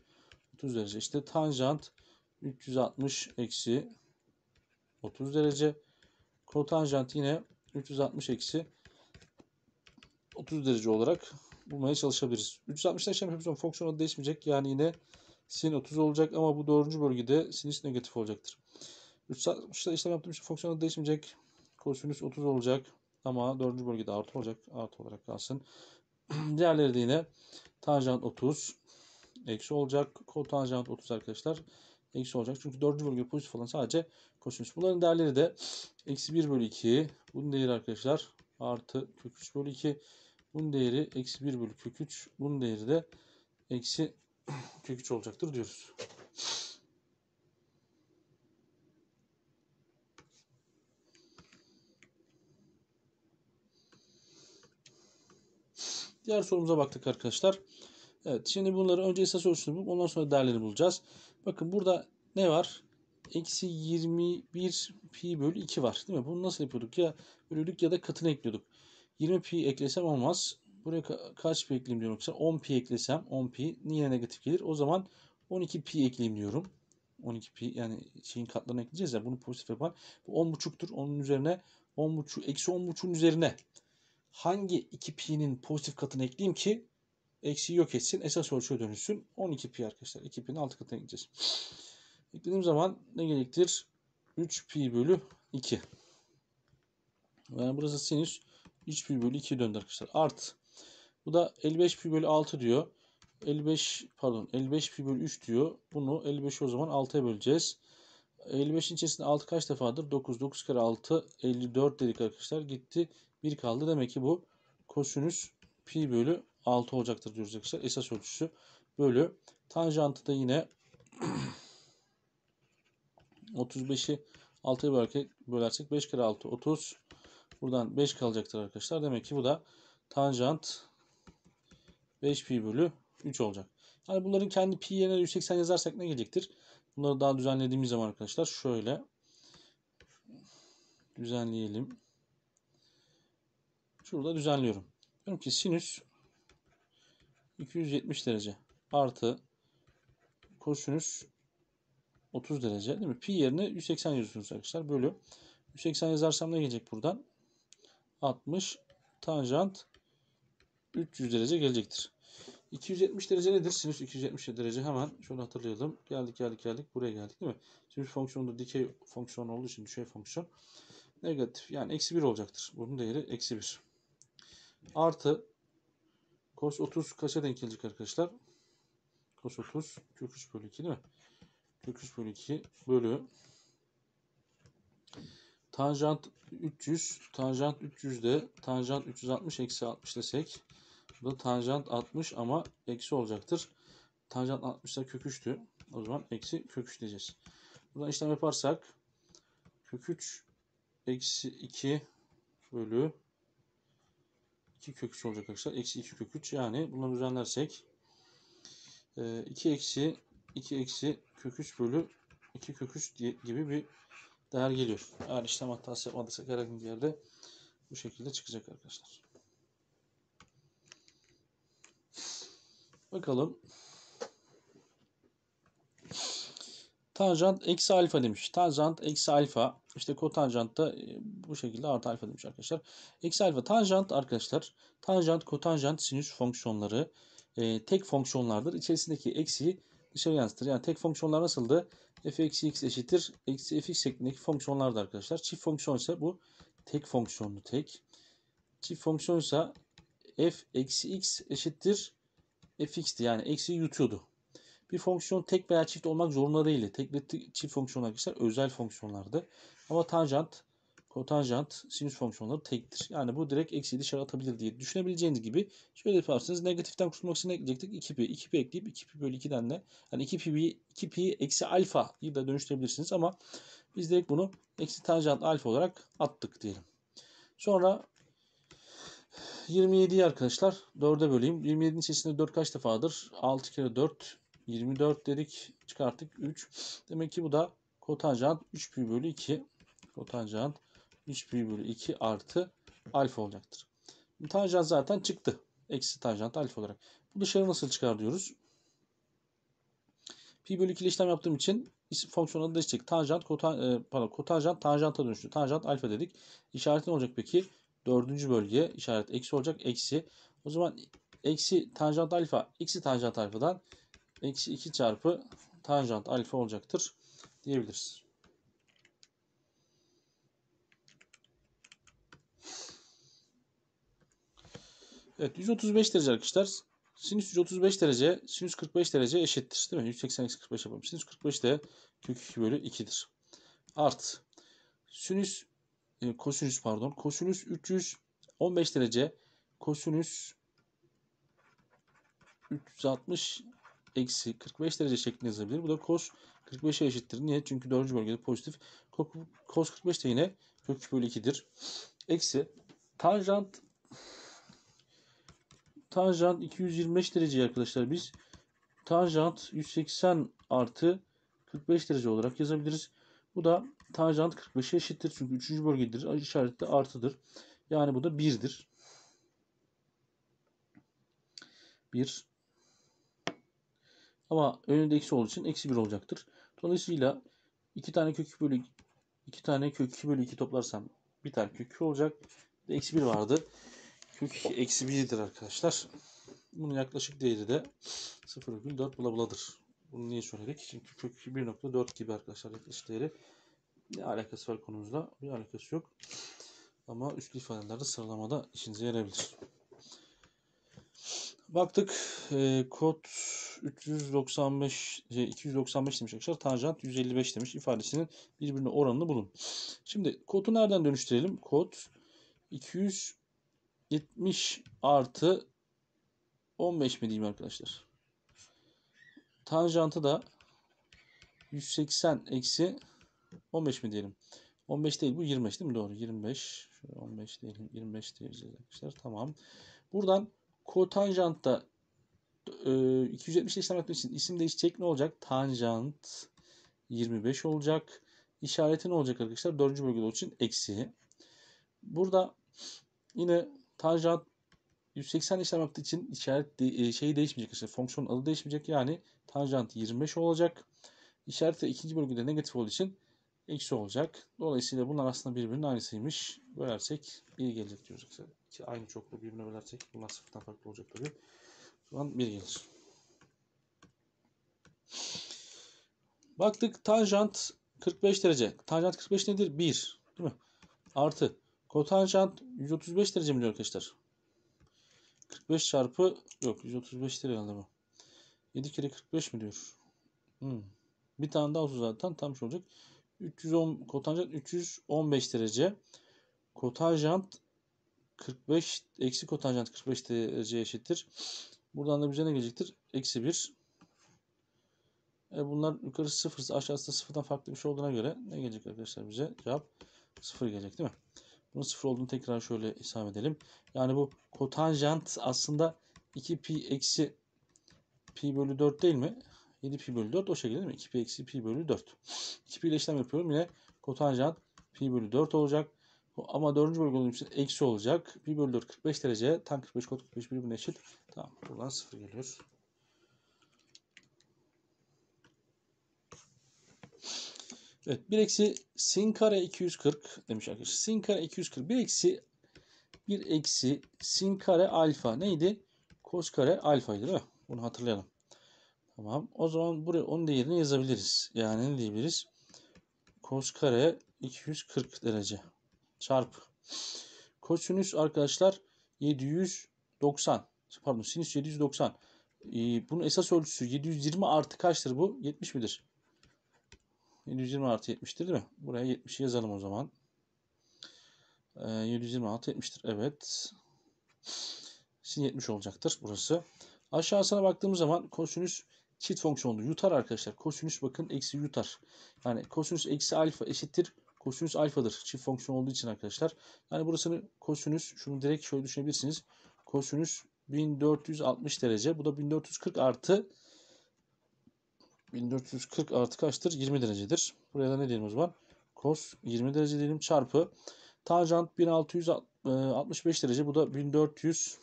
30 derece. İşte tanjant 360 eksi 30 derece kotanjant yine 360 eksi 30 derece olarak bulmaya çalışabiliriz. 360 işlem yapıyorsam fonksiyonu adı değişmeyecek. Yani yine sin 30 olacak ama bu dördüncü bölgede sinüs negatif olacaktır. 360 işlem yaptığım için fonksiyonu adı değişmeyecek. Kosinüs 30 olacak ama dördüncü bölgede artı olacak. Artı olarak kalsın. Diğerleri de yine tanjant 30 eksi olacak. Kotanjant 30 arkadaşlar eksi olacak. Çünkü dördüncü bölge pozitif olan sadece kosinüs. Bunların değerleri de eksi 1 bölü 2. Bunun değeri arkadaşlar artı kök 3 bölü 2. Bunun değeri eksi 1 bölü kök 3. Bunun değeri de eksi kök 3 olacaktır diyoruz. Diğer sorumuza baktık arkadaşlar. Evet şimdi bunları önce esas ölçüsünü bulup ondan sonra değerleri bulacağız. Bakın burada ne var? Eksi 21 pi bölü 2 var değil mi? Bunu nasıl yapıyorduk? Ya bölüyorduk ya da katını ekliyorduk. 20 pi eklesem olmaz. Buraya ka kaç pi ekleyeyim diyorum. Mesela 10 pi eklesem 10 pi niye negatif gelir. O zaman 12 pi ekleyeyim diyorum. 12 pi yani şeyin katlarını ekleyeceğiz ya bunu pozitif yapan. Bu buçuktur. Onun üzerine 10 buçuk eksi 10 10.5'un üzerine hangi 2 pi'nin pozitif katını ekleyeyim ki eksiği yok etsin. Esas ölçüye dönüşsün. 12 pi arkadaşlar. 2 pi'nin alt katına gideceğiz. Eklediğim zaman ne gerektir? 3 pi bölü 2. Yani burası sinüs 3 pi bölü 2 döndü arkadaşlar. Art. Bu da 55 pi bölü 6 diyor. 55 pardon 55 pi bölü 3 diyor. Bunu 55'i o zaman 6'ya böleceğiz. 55'in içerisinde 6 kaç defadır? 9. 9 kere 6 54 dedik arkadaşlar. Gitti. 1 kaldı. Demek ki bu kosinüs pi bölü 6 olacaktır diyoruz arkadaşlar. Esas ölçüsü bölü. Tanjantı da yine 35'i 6'ya bölersek, bölersek 5 kere 6 30. Buradan 5 kalacaktır arkadaşlar. Demek ki bu da tanjant 5 pi bölü 3 olacak. Yani bunların kendi pi yerine 180 yazarsak ne gelecektir? Bunları daha düzenlediğimiz zaman arkadaşlar şöyle düzenleyelim. Şurada düzenliyorum. Diyorum ki sinüs 270 derece artı kosinüs 30 derece değil mi? Pi yerine 180 yazıyorsunuz arkadaşlar. Bölü. 180 yazarsam ne gelecek buradan? 60 tanjant 300 derece gelecektir. 270 derece nedir? Sinüs 270 derece hemen şöyle hatırlayalım. Geldik geldik geldik buraya geldik değil mi? Sinüs fonksiyonu da dikey fonksiyon olduğu için düşey fonksiyon. Negatif yani eksi 1 olacaktır. Bunun değeri eksi 1. Artı Kos 30 kaça denk gelecek arkadaşlar? Kos 30 kök 3 bölü 2 değil mi? Kök 3 bölü 2 bölü tanjant 300 tanjant 300 de tanjant 360 eksi 60 desek bu da tanjant 60 ama eksi olacaktır. Tanjant 60 da kök 3'tü. O zaman eksi kök 3 diyeceğiz. Buradan işlem yaparsak kök 3 eksi 2 bölü 2 kök 3 olacak arkadaşlar. Eksi 2 kök 3 yani bunları düzenlersek 2 e, eksi 2 eksi kök 3 bölü 2 kök 3 gibi bir değer geliyor. Eğer işlem hatası yapmadıysak herhangi bir yerde bu şekilde çıkacak arkadaşlar. Bakalım. Tanjant eksi alfa demiş. Tanjant eksi alfa işte kotanjant da e, bu şekilde artı alfa demiş arkadaşlar. Eksi alfa tanjant arkadaşlar. Tanjant, kotanjant, sinüs fonksiyonları e, tek fonksiyonlardır. İçerisindeki eksiyi dışarı yansıtır. Yani tek fonksiyonlar nasıldı? f eksi x eşittir. Eksi fx şeklindeki fonksiyonlardı arkadaşlar. Çift fonksiyon ise bu tek fonksiyonlu tek. Çift fonksiyon ise f eksi x eşittir fx'ti. Yani eksi yutuyordu. Bir fonksiyon tek veya çift olmak zorunda değil. Tek ve çift fonksiyonlar arkadaşlar özel fonksiyonlardı. Ama tanjant, kotanjant, sinüs fonksiyonları tektir. Yani bu direkt eksiyi dışarı atabilir diye düşünebileceğiniz gibi şöyle yaparsınız. Negatiften kurtulmak için ekleyecektik 2pi. 2pi ekleyip 2pi bölü 2'den de yani 2pi, 2pi eksi alfa'yı da dönüştürebilirsiniz ama biz direkt bunu eksi tanjant alfa olarak attık diyelim. Sonra 27'yi arkadaşlar 4'e böleyim. 27'nin içerisinde 4 kaç defadır? 6 kere 4 24 dedik çıkarttık 3. Demek ki bu da kotanjant 3 pi bölü 2 kotanjant 3 pi bölü 2 artı alfa olacaktır. Tanjant zaten çıktı. Eksi tanjant alfa olarak. Bu dışarı nasıl çıkar diyoruz. Pi bölü 2 ile işlem yaptığım için isim fonksiyonu adı değişecek. Tanjant, kota, e, pardon, kotanjant tanjanta dönüştü. Tanjant alfa dedik. İşaret ne olacak peki? Dördüncü bölge işaret eksi olacak. Eksi. O zaman eksi tanjant alfa eksi tanjant alfadan eksi 2 çarpı tanjant alfa olacaktır diyebiliriz. Evet 135 derece arkadaşlar. Sinüs 135 derece, sinüs 45 derece eşittir. Değil mi? 180 eksi 45 yapalım. Sinüs 45 de kök 2 bölü 2'dir. Art sinüs e, kosinüs pardon. Kosinüs 315 derece. Kosinüs 360 eksi 45 derece şeklinde yazabilir. Bu da cos 45'e eşittir. Niye? Çünkü dördüncü bölgede pozitif. Cos 45 de yine kök bölü 2'dir. Eksi tanjant tanjant 225 derece arkadaşlar biz tanjant 180 artı 45 derece olarak yazabiliriz. Bu da tanjant 45'e eşittir. Çünkü 3. bölgedir. İşaret de artıdır. Yani bu da 1'dir. 1 ama önünde eksi olduğu için eksi 1 olacaktır. Dolayısıyla 2 tane kök 2 bölü 2 tane kök 2 bölü 2 toplarsam bir tane kök 2 olacak. Eksi 1 vardı. Kök 2 eksi 1'dir arkadaşlar. Bunun yaklaşık değeri de 0,4 bula buladır. Bunu niye söyledik? Çünkü kök 1.4 gibi arkadaşlar yaklaşık değeri. Ne alakası var konumuzla? Bir alakası yok. Ama üstlü ifadelerde sıralamada işinize yarayabilir. Baktık e, kod 395 şey 295 demiş arkadaşlar. Tanjant 155 demiş ifadesinin birbirine oranını bulun. Şimdi kodu nereden dönüştürelim? Kod 270 artı 15 mi diyeyim arkadaşlar? Tanjantı da 180 eksi 15 mi diyelim? 15 değil bu 25 değil mi? Doğru 25. Şöyle 15 diyelim. 25 diyeceğiz arkadaşlar. Tamam. Buradan kotanjant da e, 270 işlem yaptığım için isim değişecek ne olacak? Tanjant 25 olacak. İşareti ne olacak arkadaşlar? 4. bölgede olduğu için eksi. Burada yine tanjant 180 işlem yaptığı için işaret de, e, şeyi değişmeyecek arkadaşlar. Fonksiyonun adı değişmeyecek. Yani tanjant 25 olacak. İşaret de ikinci bölgede negatif olduğu için eksi olacak. Dolayısıyla bunlar aslında birbirinin aynısıymış. Bölersek 1 gelecek diyoruz. aynı çoklu birbirine bölersek bunlar sıfırdan farklı olacak tabii. Şu an 1 gelir. Baktık tanjant 45 derece. Tanjant 45 nedir? 1. Değil mi? Artı. Kotanjant 135 derece mi diyor arkadaşlar? 45 çarpı yok 135 derece herhalde bu. 7 kere 45 mi diyor? Hmm. Bir tane daha olsun zaten tam şu şey olacak. 310 kotanjant 315 derece. Kotanjant 45 eksi kotanjant 45 derece eşittir. Buradan da bize ne gelecektir? Eksi 1. E bunlar yukarı 0 aşağısı da 0'dan farklı bir şey olduğuna göre ne gelecek arkadaşlar bize? Cevap 0 gelecek değil mi? Bunun 0 olduğunu tekrar şöyle hesap edelim. Yani bu kotanjant aslında 2pi eksi pi bölü 4 değil mi? 7 pi bölü 4 o şekilde değil mi? 2 pi eksi pi bölü 4. 2 pi ile işlem yapıyorum yine kotanjant pi bölü 4 olacak. Ama dördüncü bölge için eksi olacak. 1 bölü 4 45 derece. Tan 45 kot 45 birbirine eşit. Tamam buradan 0 geliyor. Evet 1 eksi sin kare 240 demiş arkadaşlar. Sin kare 240 1 eksi 1 eksi sin kare alfa neydi? Kos kare alfaydı değil mi? Bunu hatırlayalım. Tamam. O zaman buraya onun değerini yazabiliriz. Yani ne diyebiliriz? Kos kare 240 derece çarpı. Kosinüs arkadaşlar 790. Pardon sinüs 790. Ee, bunun esas ölçüsü 720 artı kaçtır bu? 70 midir? 720 artı 70'tir değil mi? Buraya 70'i yazalım o zaman. Ee, 720 artı 70'tir. Evet. Sin 70 olacaktır burası. Aşağısına baktığımız zaman kosinüs çift fonksiyonlu yutar arkadaşlar. Kosinüs bakın eksi yutar. Yani kosinüs eksi alfa eşittir Kosinüs alfadır. Çift fonksiyon olduğu için arkadaşlar. Yani burasını kosinüs şunu direkt şöyle düşünebilirsiniz. Kosinüs 1460 derece. Bu da 1440 artı 1440 artı kaçtır? 20 derecedir. Buraya da ne diyelim o zaman? Kos 20 derece diyelim çarpı tanjant 1665 e, derece. Bu da 1440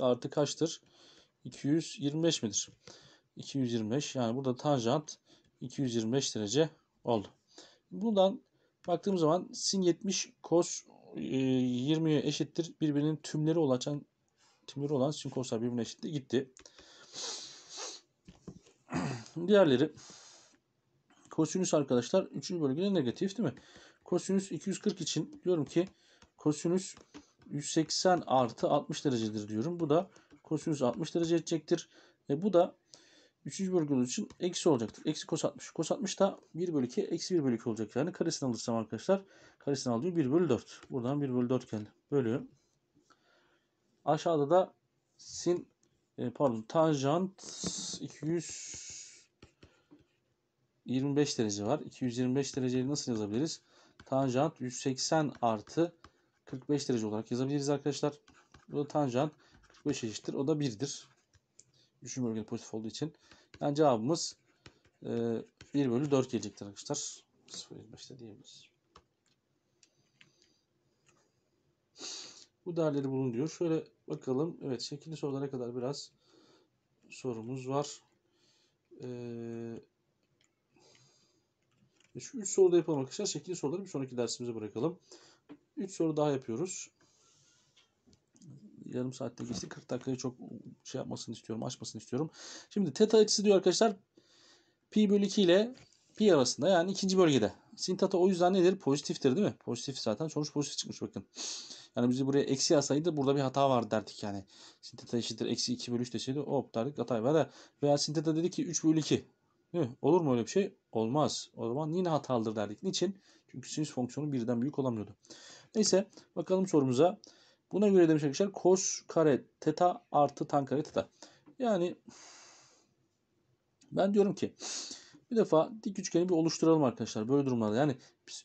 artı kaçtır? 225 midir? 225 yani burada tanjant 225 derece Oldu. Buradan baktığım zaman sin 70 cos 20'ye eşittir. Birbirinin tümleri olan tümleri olan sin coslar birbirine eşittir. Gitti. Diğerleri kosinüs arkadaşlar 3. bölgede negatif değil mi? Kosinüs 240 için diyorum ki kosinüs 180 artı 60 derecedir diyorum. Bu da kosinüs 60 derece edecektir. Ve bu da üçüncü bölgemiz için eksi olacaktır. Eksi kos 60. Kos 60 da 1 bölü 2 eksi 1 bölü 2 olacak. Yani karesini alırsam arkadaşlar karesini alıyor 1 bölü 4. Buradan 1 bölü 4 geldi. Bölü. Aşağıda da sin e, pardon tanjant 225 derece var. 225 dereceyi nasıl yazabiliriz? Tanjant 180 artı 45 derece olarak yazabiliriz arkadaşlar. Bu da tanjant 45 eşittir. O da 1'dir. Düşüm bölgede pozitif olduğu için. Yani cevabımız e, 1 bölü 4 gelecektir arkadaşlar. 0.25'te diyebiliriz. Bu değerleri bulun diyor. Şöyle bakalım. Evet şekilli sorulara kadar biraz sorumuz var. Ee, şu 3 soruda yapalım arkadaşlar. Şekilli soruları bir sonraki dersimize bırakalım. 3 soru daha yapıyoruz yarım saatte geçti. 40 dakikayı çok şey yapmasını istiyorum, açmasını istiyorum. Şimdi teta açısı diyor arkadaşlar pi bölü 2 ile pi arasında yani ikinci bölgede. Sin teta o yüzden nedir? Pozitiftir değil mi? Pozitif zaten. Sonuç pozitif çıkmış bakın. Yani bizi buraya eksi yazsaydı burada bir hata var derdik yani. Sin teta eşittir eksi 2 bölü 3 deseydi hop derdik hata var. Veya sin teta dedi ki 3 bölü 2. Değil mi? Olur mu öyle bir şey? Olmaz. O zaman yine hatalıdır derdik. Niçin? Çünkü sinüs fonksiyonu birden büyük olamıyordu. Neyse bakalım sorumuza. Buna göre demiş arkadaşlar cos kare teta artı tan kare teta. Yani ben diyorum ki bir defa dik üçgeni bir oluşturalım arkadaşlar böyle durumlarda. Yani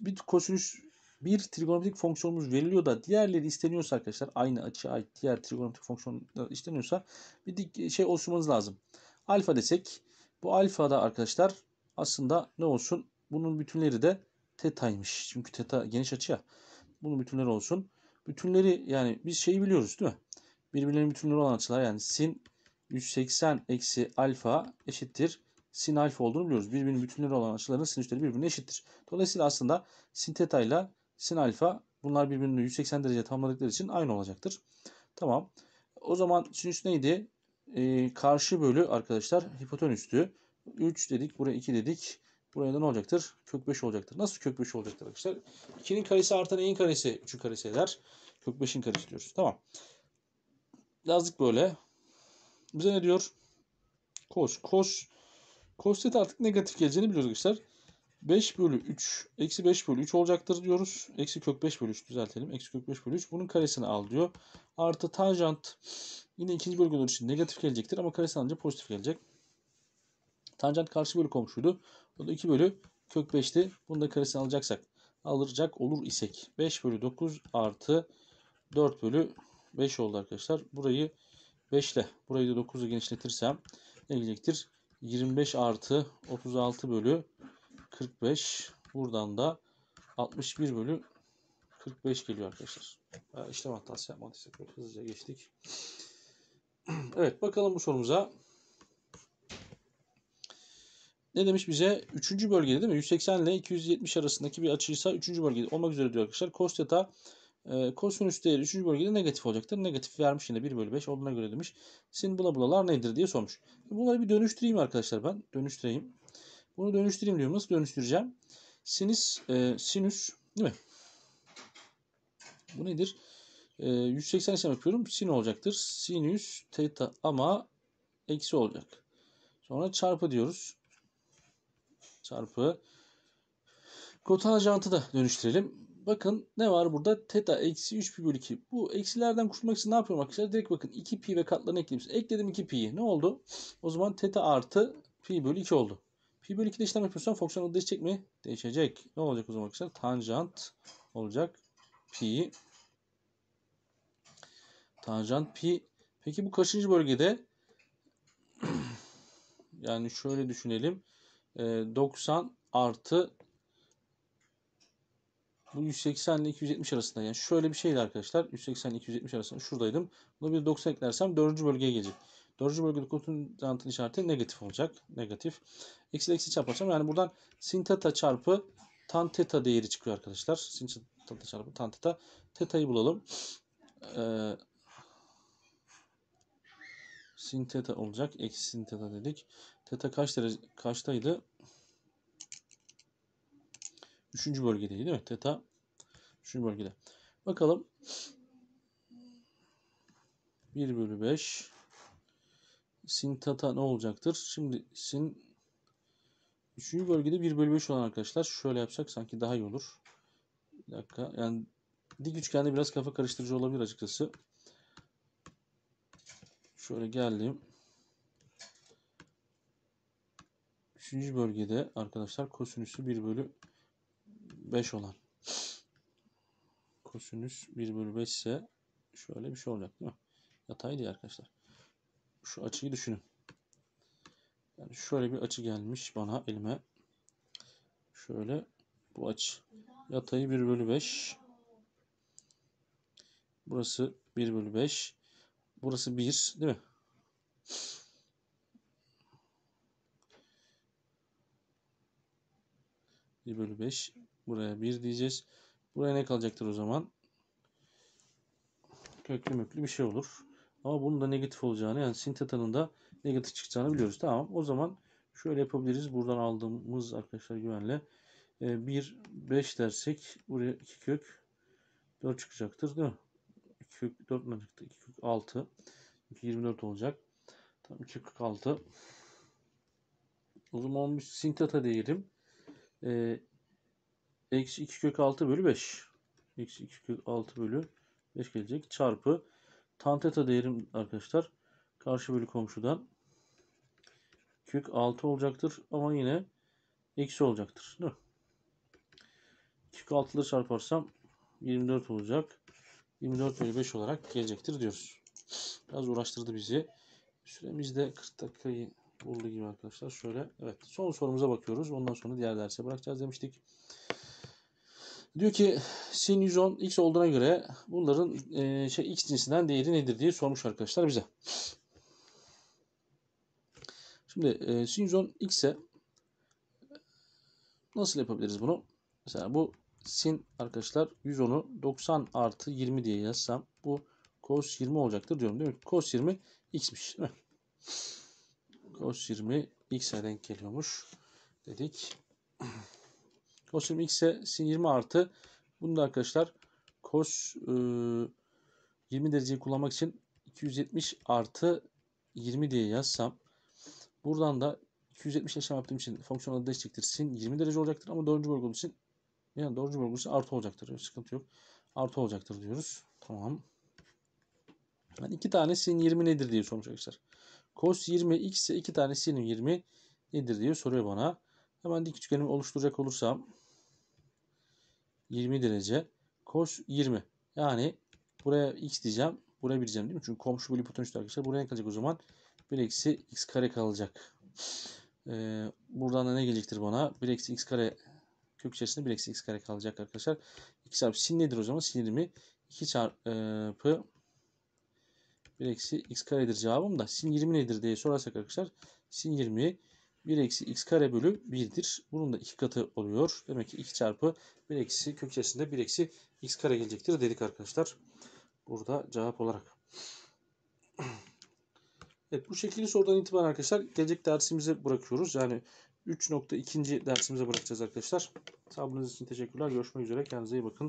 bir kosinüs bir trigonometrik fonksiyonumuz veriliyor da diğerleri isteniyorsa arkadaşlar aynı açıya ait diğer trigonometrik fonksiyonlar isteniyorsa bir dik şey oluşturmanız lazım. Alfa desek bu alfa da arkadaşlar aslında ne olsun bunun bütünleri de tetaymış. Çünkü teta geniş açı ya. Bunun bütünleri olsun. Bütünleri yani biz şeyi biliyoruz değil mi? Birbirlerinin bütünleri olan açılar yani sin 180 eksi alfa eşittir sin alfa olduğunu biliyoruz. Birbirinin bütünleri olan açıların sinüsleri birbirine eşittir. Dolayısıyla aslında sin teta ile sin alfa bunlar birbirini 180 derece tamamladıkları için aynı olacaktır. Tamam. O zaman sinüs neydi? Ee, karşı bölü arkadaşlar hipotenüstü. 3 dedik buraya 2 dedik. Buraya da ne olacaktır? Kök 5 olacaktır. Nasıl kök 5 olacaktır arkadaşlar? 2'nin karesi artı neyin karesi? 3'ün karesi eder. Kök 5'in karesi diyoruz. Tamam. Yazdık böyle. Bize ne diyor? Kos. Kos. Kos teta artık negatif geleceğini biliyoruz arkadaşlar. 5 bölü 3. Eksi 5 bölü 3 olacaktır diyoruz. Eksi kök 5 bölü 3 düzeltelim. Eksi kök 5 bölü 3. Bunun karesini al diyor. Artı tanjant. Yine ikinci bölge olduğu için negatif gelecektir ama karesi alınca pozitif gelecek. Tanjant karşı bölü komşuydu. Bu da 2 bölü kök 5'ti. Bunu da karesini alacaksak alacak olur isek 5 bölü 9 artı 4 bölü 5 oldu arkadaşlar. Burayı 5 ile burayı da 9 ile genişletirsem ne gelecektir? 25 artı 36 bölü 45 buradan da 61 bölü 45 geliyor arkadaşlar. İşlem hatası yapmadıysak hızlıca geçtik. Evet bakalım bu sorumuza ne demiş bize? üçüncü bölgede değil mi? 180 ile 270 arasındaki bir açıysa üçüncü bölgede olmak üzere diyor arkadaşlar. Cos theta e, kosinüs değeri 3. bölgede negatif olacaktır. Negatif vermiş yine 1 bölü 5 olduğuna göre demiş. Sin bula bulalar nedir diye sormuş. Bunları bir dönüştüreyim arkadaşlar ben. Dönüştüreyim. Bunu dönüştüreyim diyor. Nasıl dönüştüreceğim? Sinüs, e, sinüs değil mi? Bu nedir? E, 180 işlem yapıyorum. Sin olacaktır. Sinüs theta ama eksi olacak. Sonra çarpı diyoruz çarpı kotanjantı da dönüştürelim. Bakın ne var burada? Teta eksi 3 pi bölü 2. Bu eksilerden kurtulmak için ne yapıyorum arkadaşlar? Direkt bakın 2 pi ve katlarını ekledim. Ekledim 2 pi'yi. Ne oldu? O zaman teta artı pi bölü 2 oldu. Pi bölü 2'de işlem yapıyorsan fonksiyon değişecek mi? Değişecek. Ne olacak o zaman arkadaşlar? Tanjant olacak pi. Tanjant pi. Peki bu kaçıncı bölgede? yani şöyle düşünelim. 90 ee, artı bu 180 ile 270 arasında yani şöyle bir şeydi arkadaşlar. 180 ile 270 arasında şuradaydım. Bunu bir 90 eklersem 4. bölgeye gelecek. 4. bölgede kontenjantın işareti negatif olacak. Negatif. Eksi eksi çarparsam yani buradan sin teta çarpı tan teta değeri çıkıyor arkadaşlar. Sin teta çarpı tan teta. Teta'yı bulalım. Ee, sin teta olacak. Eksi sin teta dedik. Teta kaç derece kaçtaydı? Üçüncü bölgedeydi değil mi? Teta üçüncü bölgede. Bakalım. 1 bölü 5 sin teta ne olacaktır? Şimdi sin üçüncü bölgede 1 bölü 5 olan arkadaşlar şöyle yapsak sanki daha iyi olur. Bir dakika. Yani dik üçgende biraz kafa karıştırıcı olabilir açıkçası. Şöyle geldim. Üçüncü bölgede arkadaşlar kosinüsü 1 bölü 5 olan. Kosinüs 1 bölü 5 ise şöyle bir şey olacak değil mi? Yatay diye arkadaşlar. Şu açıyı düşünün. Yani şöyle bir açı gelmiş bana elime. Şöyle bu açı. Yatayı 1 bölü 5. Burası 1 bölü 5. Burası 1 değil mi? Bir bölü 5. Buraya 1 diyeceğiz. Buraya ne kalacaktır o zaman? Köklü müklü bir şey olur. Ama bunun da negatif olacağını yani sin tetanın da negatif çıkacağını biliyoruz. Tamam o zaman şöyle yapabiliriz. Buradan aldığımız arkadaşlar güvenle 1, ee, 5 dersek buraya 2 kök 4 çıkacaktır değil mi? kök 4 mi çıktı? 2 kök 6. 2 24 olacak. Tam 2 kök 6. O zaman 11 sin teta diyelim. Ee, eksi 2 kök 6 bölü 5. Eksi 2 kök 6 bölü 5 gelecek. Çarpı tan teta değerim arkadaşlar. Karşı bölü komşudan. Kök 6 olacaktır ama yine eksi olacaktır. Değil mi? 2 6'ları çarparsam 24 olacak. 24 bölü 5 olarak gelecektir diyoruz. Biraz uğraştırdı bizi. Süremiz de 40 dakikayı buldu gibi arkadaşlar. Şöyle evet son sorumuza bakıyoruz. Ondan sonra diğer derse bırakacağız demiştik. Diyor ki sin 110 x olduğuna göre bunların e, şey x cinsinden değeri nedir diye sormuş arkadaşlar bize. Şimdi e, sin 110 x'e nasıl yapabiliriz bunu? Mesela bu sin arkadaşlar 110'u 90 artı 20 diye yazsam bu cos 20 olacaktır diyorum değil mi? Cos 20 x'miş değil mi? Cos 20 x'e denk geliyormuş dedik. Cos 20 x'e sin 20 artı bunu da arkadaşlar cos e, 20 dereceyi kullanmak için 270 artı 20 diye yazsam buradan da 270 işlem yaptığım için fonksiyon adı değişecektir. Sin 20 derece olacaktır ama dördüncü bölge olduğu için yani doğru cevap olursa artı olacaktır. Sıkıntı yok. Artı olacaktır diyoruz. Tamam. Yani iki tane sin 20 nedir diye sormuş arkadaşlar. Cos 20 x ise iki tane sin 20 nedir diye soruyor bana. Hemen dik üçgenimi oluşturacak olursam 20 derece cos 20. Yani buraya x diyeceğim. Buraya 1 diyeceğim değil mi? Çünkü komşu bir potansiyel arkadaşlar. Buraya ne kalacak o zaman? 1 eksi x kare kalacak. Ee, buradan da ne gelecektir bana? 1 eksi x kare kök içerisinde 1 eksi x kare kalacak arkadaşlar. X çarpı sin nedir o zaman? Sin 20 2 çarpı 1 eksi x karedir cevabım da sin 20 nedir diye sorarsak arkadaşlar sin 20 1 eksi x kare bölü 1'dir. Bunun da 2 katı oluyor. Demek ki 2 çarpı 1 eksi kök içerisinde 1 eksi x kare gelecektir dedik arkadaşlar. Burada cevap olarak. Evet bu şekilde sorudan itibaren arkadaşlar gelecek dersimize bırakıyoruz. Yani 3.2. dersimize bırakacağız arkadaşlar. Sabrınız için teşekkürler. Görüşmek üzere. Kendinize iyi bakın.